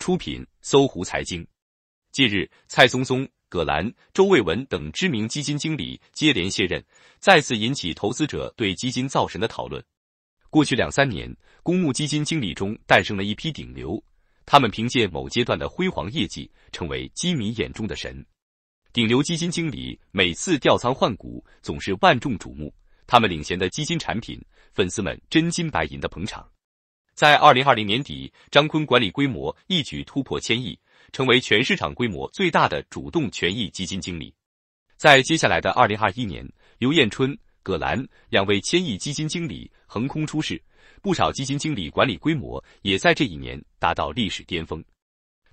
出品：搜狐财经。近日，蔡松松、葛兰、周卫文等知名基金经理接连卸任，再次引起投资者对基金“造神”的讨论。过去两三年，公募基金经理中诞生了一批顶流，他们凭借某阶段的辉煌业绩，成为基民眼中的神。顶流基金经理每次调仓换股，总是万众瞩目。他们领衔的基金产品，粉丝们真金白银的捧场。在二零二零年底，张坤管理规模一举突破千亿，成为全市场规模最大的主动权益基金经理。在接下来的二零二一年，刘艳春、葛兰两位千亿基金经理横空出世，不少基金经理管理规模也在这一年达到历史巅峰。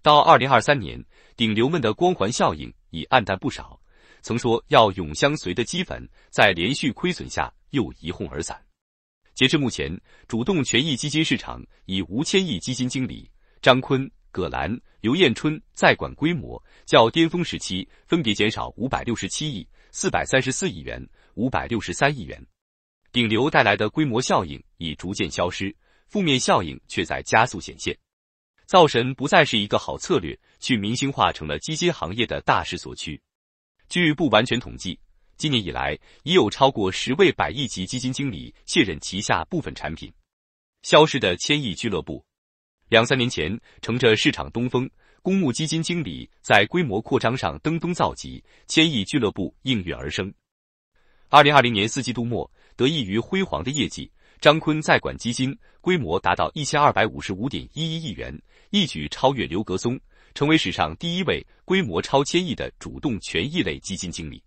到二零二三年，顶流们的光环效应已暗淡不少，曾说要永相随的基粉在连续亏损下又一哄而散。截至目前，主动权益基金市场以吴千亿基金经理张坤、葛兰、刘艳春在管规模较巅峰时期分别减少五百六十七亿、四百三十四亿元、五百六十三亿元。顶流带来的规模效应已逐渐消失，负面效应却在加速显现。造神不再是一个好策略，去明星化成了基金行业的大势所趋。据不完全统计。今年以来，已有超过十位百亿级基金经理卸任旗下部分产品，消失的千亿俱乐部。两三年前，乘着市场东风，公募基金经理在规模扩张上登峰造极，千亿俱乐部应运而生。二零二零年四季度末，得益于辉煌的业绩，张坤在管基金规模达到一千二百五十五点一一亿元，一举超越刘格松，成为史上第一位规模超千亿的主动权益类基金经理。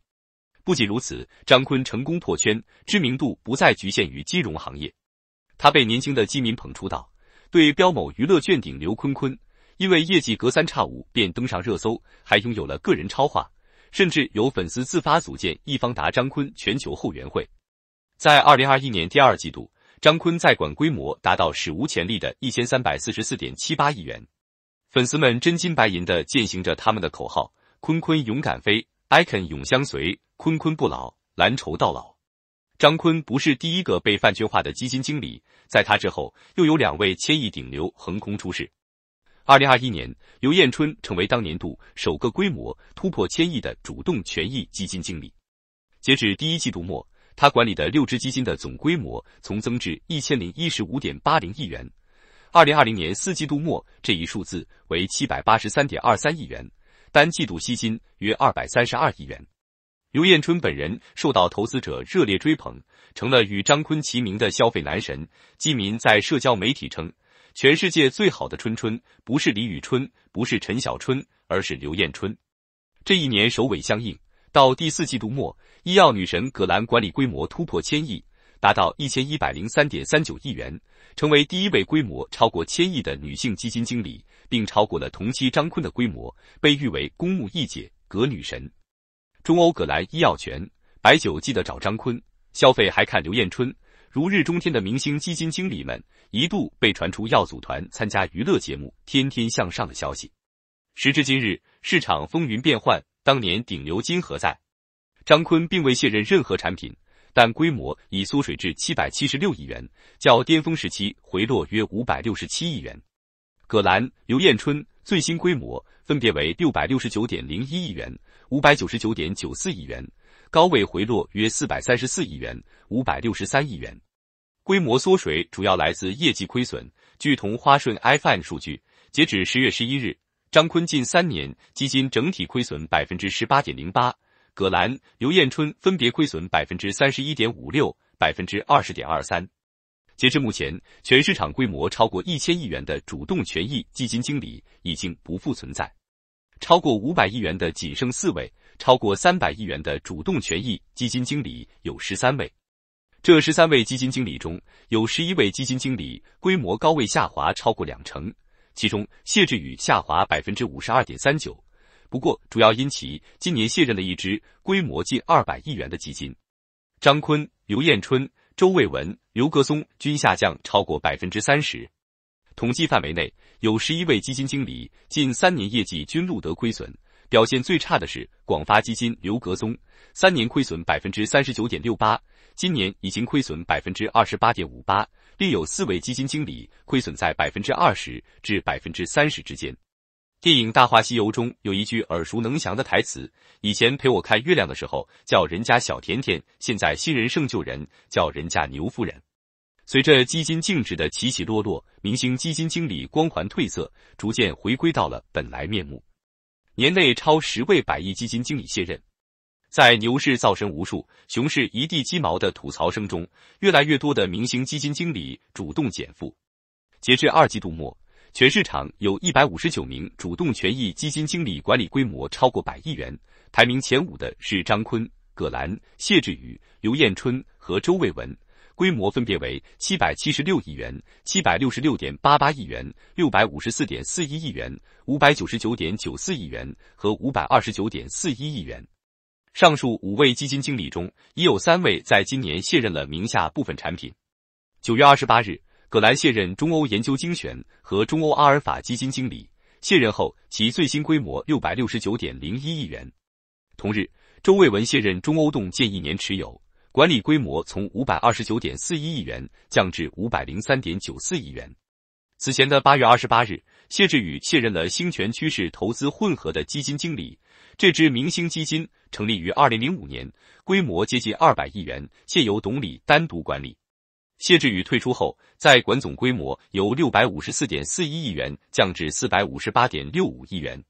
不仅如此，张坤成功破圈，知名度不再局限于金融行业。他被年轻的基民捧出道，对标某娱乐圈顶流坤坤，因为业绩隔三差五便登上热搜，还拥有了个人超话，甚至有粉丝自发组建易方达张坤全球后援会。在二零二一年第二季度，张坤在管规模达到史无前例的一千三百四十四点七八亿元，粉丝们真金白银的践行着他们的口号：坤坤勇敢飞，icon 永相随。坤坤不老，蓝筹到老。张坤不是第一个被饭圈化的基金经理，在他之后又有两位千亿顶流横空出世。二零二一年，刘艳春成为当年度首个规模突破千亿的主动权益基金经理。截至第一季度末，他管理的六只基金的总规模从增至一千零一十五点八零亿元。二零二零年四季度末，这一数字为七百八十三点二三亿元，单季度吸金约二百三十二亿元。刘彦春本人受到投资者热烈追捧，成了与张坤齐名的消费男神。基民在社交媒体称：“全世界最好的春春，不是李宇春，不是陈小春，而是刘彦春。”这一年首尾相应，到第四季度末，医药女神葛兰管理规模突破千亿，达到一千一百零三点三九亿元，成为第一位规模超过千亿的女性基金经理，并超过了同期张坤的规模，被誉为“公募一姐”葛女神。中欧葛兰医药权白酒，记得找张坤消费，还看刘彦春。如日中天的明星基金经理们，一度被传出要组团参加娱乐节目《天天向上》的消息。时至今日，市场风云变幻，当年顶流今何在？张坤并未卸任任何产品，但规模已缩水至七百七十六亿元，较巅峰时期回落约五百六十七亿元。葛兰、刘彦春最新规模分别为六百六十九点零一亿元。五百九十九点九四亿元，高位回落约四百三十四亿元，五百六十三亿元，规模缩水主要来自业绩亏损。据同花顺 iFin 数据，截止十月十一日，张坤近三年基金整体亏损百分之十八点零八，葛兰、刘艳春分别亏损百分之三十一点五六、百分之二十点二三。截至目前，全市场规模超过一千亿元的主动权益基金经理已经不复存在。超过五百亿元的仅剩四位，超过三百亿元的主动权益基金经理有十三位。这十三位基金经理中，有十一位基金经理规模高位下滑超过两成，其中谢志宇下滑百分之五十二点三九。不过，主要因其今年卸任了一支规模近二百亿元的基金。张坤、刘彦春、周卫文、刘格松均下降超过百分之三十。统计范围内有十一位基金经理近三年业绩均录得亏损，表现最差的是广发基金刘格菘，三年亏损百分之三十九点六八，今年已经亏损百分之二十八点五八。另有四位基金经理亏损在百分之二十至百分之三十之间。电影《大话西游》中有一句耳熟能详的台词：“以前陪我看月亮的时候叫人家小甜甜，现在新人胜旧人，叫人家牛夫人。”随着基金净值的起起落落，明星基金经理光环褪色，逐渐回归到了本来面目。年内超十位百亿基金经理卸任，在牛市造神无数、熊市一地鸡毛的吐槽声中，越来越多的明星基金经理主动减负。截至二季度末，全市场有一百五十九名主动权益基金经理管理规模超过百亿元，排名前五的是张坤、葛兰、谢志宇、刘艳春和周卫文。规模分别为七百七十六亿元、七百六十六点八八亿元、六百五十四点四一亿元、五百九十九点九四亿元和五百二十九点四一亿元。上述五位基金经理中，已有三位在今年卸任了名下部分产品。九月二十八日，葛兰卸任中欧研究精选和中欧阿尔法基金经理，卸任后其最新规模六百六十九点零一亿元。同日，周卫文卸任中欧动建一年持有。管理规模从五百二十九点四一亿元降至五百零三点九四亿元。此前的八月二十八日，谢志宇卸任了兴全趋势投资混合的基金经理。这支明星基金成立于二零零五年，规模接近二百亿元，现由董理单独管理。谢志宇退出后，在管总规模由六百五十四点四一亿元降至四百五十八点六五亿元，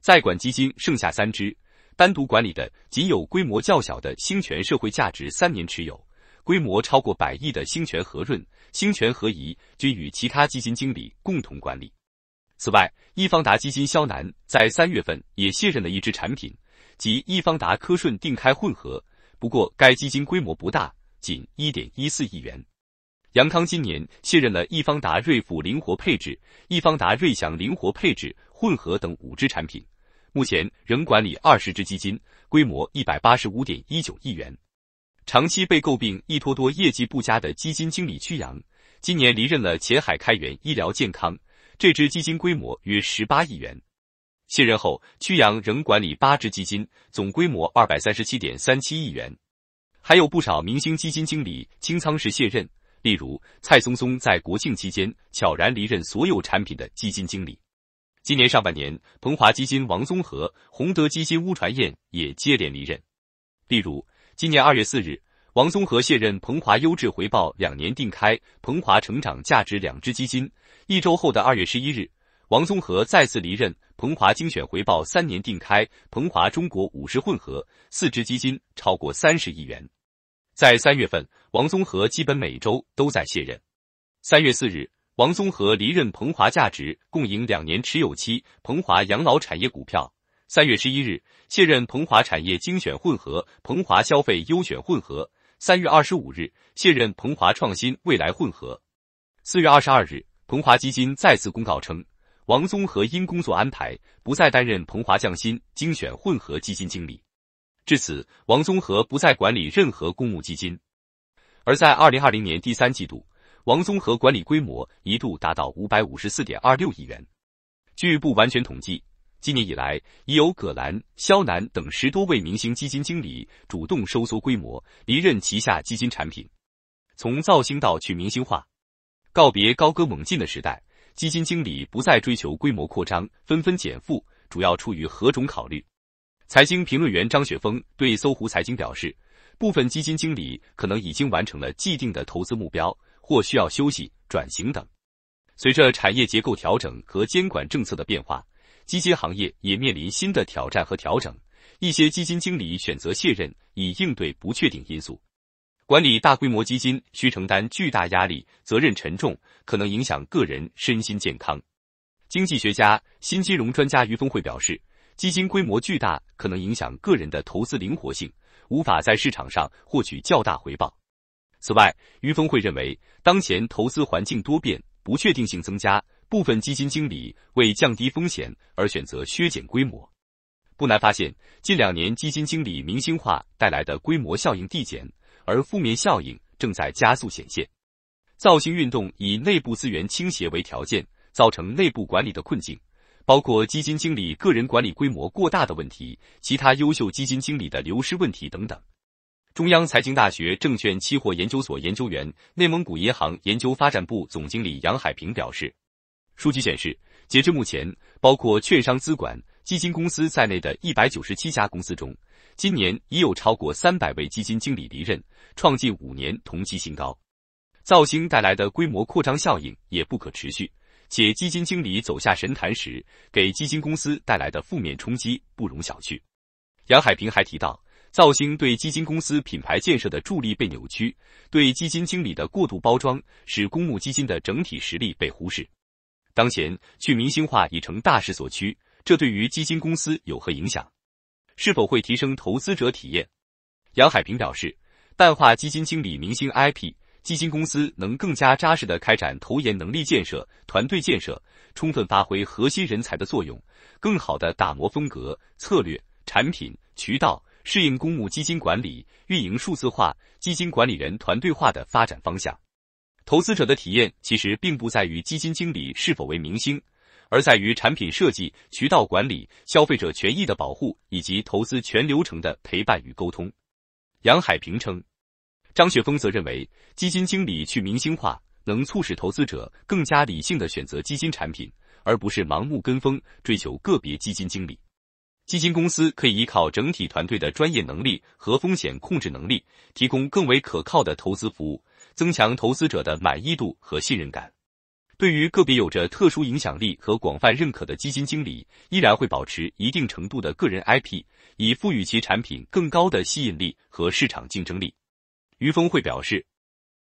在管基金剩下三支。单独管理的仅有规模较小的兴权社会价值三年持有，规模超过百亿的兴权和润、兴权和怡均与其他基金经理共同管理。此外，易方达基金肖楠在三月份也卸任了一支产品，即易方达科顺定开混合。不过该基金规模不大，仅一点一四亿元。杨康今年卸任了易方达瑞富灵活配置、易方达瑞祥灵活配置混合等五只产品。目前仍管理二十只基金，规模一百八十五点一九亿元。长期被诟病一拖多业绩不佳的基金经理屈阳，今年离任了前海开源医疗健康这支基金，规模约十八亿元。卸任后，屈阳仍管理八只基金，总规模二百三十七点三七亿元。还有不少明星基金经理清仓式卸任，例如蔡松松在国庆期间悄然离任所有产品的基金经理。今年上半年，鹏华基金王宗和、洪德基金乌传燕也接连离任。例如，今年二月四日，王宗和卸任鹏华优质回报两年定开、鹏华成长价值两支基金；一周后的二月十一日，王宗和再次离任鹏华精选回报三年定开、鹏华中国五十混合四支基金，超过三十亿元。在三月份，王宗和基本每周都在卸任。三月四日。王宗和离任鹏华价值共赢两年持有期鹏华养老产业股票，三月十一日卸任鹏华产业精选混合、鹏华消费优选混合，三月二十五日卸任鹏华创新未来混合，四月二十二日，鹏华基金再次公告称，王宗和因工作安排不再担任鹏华匠心精选混合基金经理，至此，王宗和不再管理任何公募基金，而在二零二零年第三季度。王综合管理规模一度达到五百五十四点二六亿元。据不完全统计，今年以来已有葛兰、肖楠等十多位明星基金经理主动收缩规模，离任旗下基金产品。从造星到去明星化，告别高歌猛进的时代，基金经理不再追求规模扩张，纷纷减负，主要出于何种考虑？财经评论员张雪峰对搜狐财经表示，部分基金经理可能已经完成了既定的投资目标。或需要休息、转型等。随着产业结构调整和监管政策的变化，基金行业也面临新的挑战和调整。一些基金经理选择卸任，以应对不确定因素。管理大规模基金需承担巨大压力，责任沉重，可能影响个人身心健康。经济学家、新金融专家于峰会表示，基金规模巨大，可能影响个人的投资灵活性，无法在市场上获取较大回报。此外，于峰会认为，当前投资环境多变，不确定性增加，部分基金经理为降低风险而选择削减规模。不难发现，近两年基金经理明星化带来的规模效应递减，而负面效应正在加速显现。造星运动以内部资源倾斜为条件，造成内部管理的困境，包括基金经理个人管理规模过大的问题，其他优秀基金经理的流失问题等等。中央财经大学证券期货研究所研究员、内蒙古银行研究发展部总经理杨海平表示，数据显示，截至目前，包括券商资管、基金公司在内的197家公司中，今年已有超过300位基金经理离任，创近五年同期新高。造星带来的规模扩张效应也不可持续，且基金经理走下神坛时，给基金公司带来的负面冲击不容小觑。杨海平还提到。造星对基金公司品牌建设的助力被扭曲，对基金经理的过度包装使公募基金的整体实力被忽视。当前去明星化已成大势所趋，这对于基金公司有何影响？是否会提升投资者体验？杨海平表示，淡化基金经理明星 IP，基金公司能更加扎实的开展投研能力建设、团队建设，充分发挥核心人才的作用，更好的打磨风格、策略、产品、渠道。适应公募基金管理运营数字化、基金管理人团队化的发展方向，投资者的体验其实并不在于基金经理是否为明星，而在于产品设计、渠道管理、消费者权益的保护以及投资全流程的陪伴与沟通。杨海平称，张雪峰则认为，基金经理去明星化能促使投资者更加理性的选择基金产品，而不是盲目跟风追求个别基金经理。基金公司可以依靠整体团队的专业能力和风险控制能力，提供更为可靠的投资服务，增强投资者的满意度和信任感。对于个别有着特殊影响力和广泛认可的基金经理，依然会保持一定程度的个人 IP，以赋予其产品更高的吸引力和市场竞争力。于峰会表示。